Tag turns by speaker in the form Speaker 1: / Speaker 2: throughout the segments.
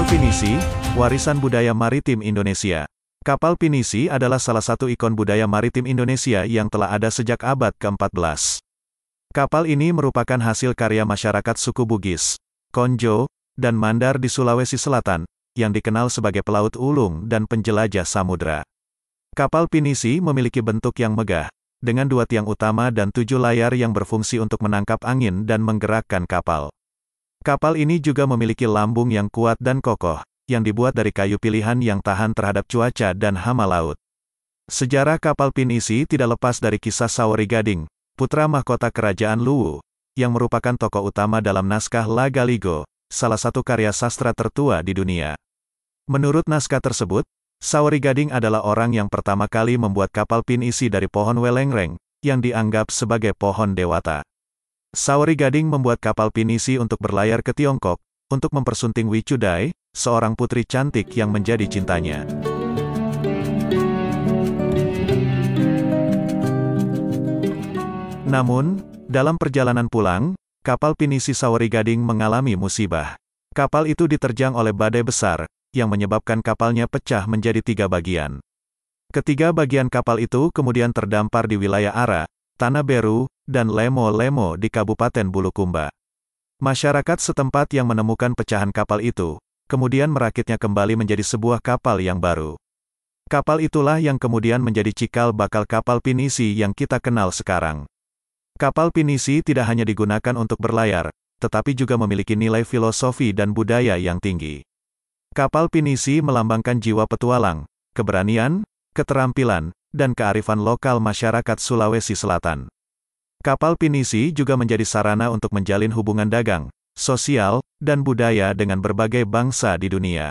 Speaker 1: Kapal Pinisi, warisan budaya maritim Indonesia. Kapal pinisi adalah salah satu ikon budaya maritim Indonesia yang telah ada sejak abad ke-14. Kapal ini merupakan hasil karya masyarakat suku Bugis, Konjo, dan Mandar di Sulawesi Selatan, yang dikenal sebagai pelaut ulung dan penjelajah samudra. Kapal pinisi memiliki bentuk yang megah, dengan dua tiang utama dan tujuh layar yang berfungsi untuk menangkap angin dan menggerakkan kapal. Kapal ini juga memiliki lambung yang kuat dan kokoh, yang dibuat dari kayu pilihan yang tahan terhadap cuaca dan hama laut. Sejarah kapal Pinisi tidak lepas dari kisah Sawari Gading, putra mahkota kerajaan Luwu, yang merupakan tokoh utama dalam naskah La Galigo, salah satu karya sastra tertua di dunia. Menurut naskah tersebut, Sawari Gading adalah orang yang pertama kali membuat kapal pinisi dari pohon welengreng, yang dianggap sebagai pohon dewata. Saori Gading membuat kapal pinisi untuk berlayar ke Tiongkok, untuk mempersunting Wichudai, seorang putri cantik yang menjadi cintanya. Namun, dalam perjalanan pulang, kapal pinisi Saori Gading mengalami musibah. Kapal itu diterjang oleh badai besar, yang menyebabkan kapalnya pecah menjadi tiga bagian. Ketiga bagian kapal itu kemudian terdampar di wilayah Ara, Tanah Beru, dan lemo-lemo di Kabupaten Bulukumba. Masyarakat setempat yang menemukan pecahan kapal itu, kemudian merakitnya kembali menjadi sebuah kapal yang baru. Kapal itulah yang kemudian menjadi cikal bakal kapal pinisi yang kita kenal sekarang. Kapal pinisi tidak hanya digunakan untuk berlayar, tetapi juga memiliki nilai filosofi dan budaya yang tinggi. Kapal pinisi melambangkan jiwa petualang, keberanian, keterampilan, dan kearifan lokal masyarakat Sulawesi Selatan. Kapal pinisi juga menjadi sarana untuk menjalin hubungan dagang, sosial, dan budaya dengan berbagai bangsa di dunia.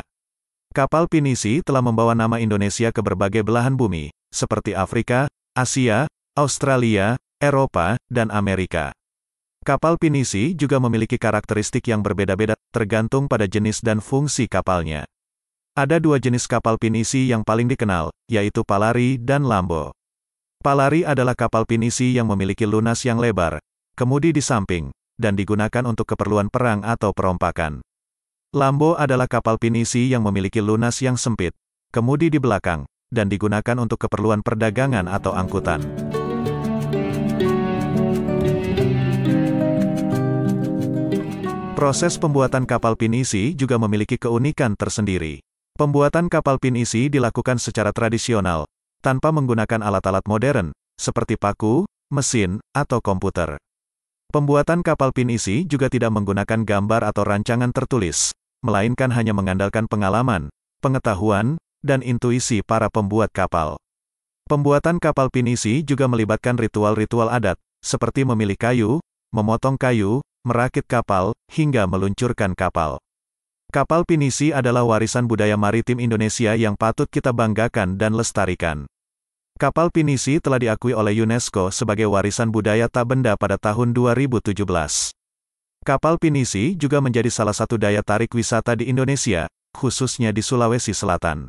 Speaker 1: Kapal pinisi telah membawa nama Indonesia ke berbagai belahan bumi, seperti Afrika, Asia, Australia, Eropa, dan Amerika. Kapal pinisi juga memiliki karakteristik yang berbeda-beda, tergantung pada jenis dan fungsi kapalnya. Ada dua jenis kapal pinisi yang paling dikenal, yaitu Palari dan Lambo. Palari adalah kapal pinisi yang memiliki lunas yang lebar, kemudi di samping, dan digunakan untuk keperluan perang atau perompakan. Lambo adalah kapal pinisi yang memiliki lunas yang sempit, kemudi di belakang, dan digunakan untuk keperluan perdagangan atau angkutan. Proses pembuatan kapal pinisi juga memiliki keunikan tersendiri. Pembuatan kapal pinisi dilakukan secara tradisional, tanpa menggunakan alat-alat modern, seperti paku, mesin, atau komputer. Pembuatan kapal pinisi juga tidak menggunakan gambar atau rancangan tertulis, melainkan hanya mengandalkan pengalaman, pengetahuan, dan intuisi para pembuat kapal. Pembuatan kapal pinisi juga melibatkan ritual-ritual adat, seperti memilih kayu, memotong kayu, merakit kapal, hingga meluncurkan kapal. Kapal pinisi adalah warisan budaya maritim Indonesia yang patut kita banggakan dan lestarikan. Kapal pinisi telah diakui oleh UNESCO sebagai warisan budaya tak benda pada tahun 2017. Kapal pinisi juga menjadi salah satu daya tarik wisata di Indonesia, khususnya di Sulawesi Selatan.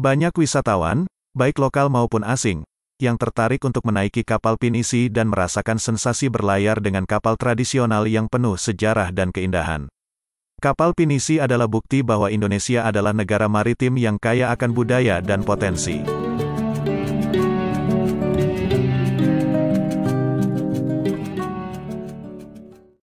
Speaker 1: Banyak wisatawan, baik lokal maupun asing, yang tertarik untuk menaiki kapal pinisi dan merasakan sensasi berlayar dengan kapal tradisional yang penuh sejarah dan keindahan. Kapal pinisi adalah bukti bahwa Indonesia adalah negara maritim yang kaya akan budaya dan potensi.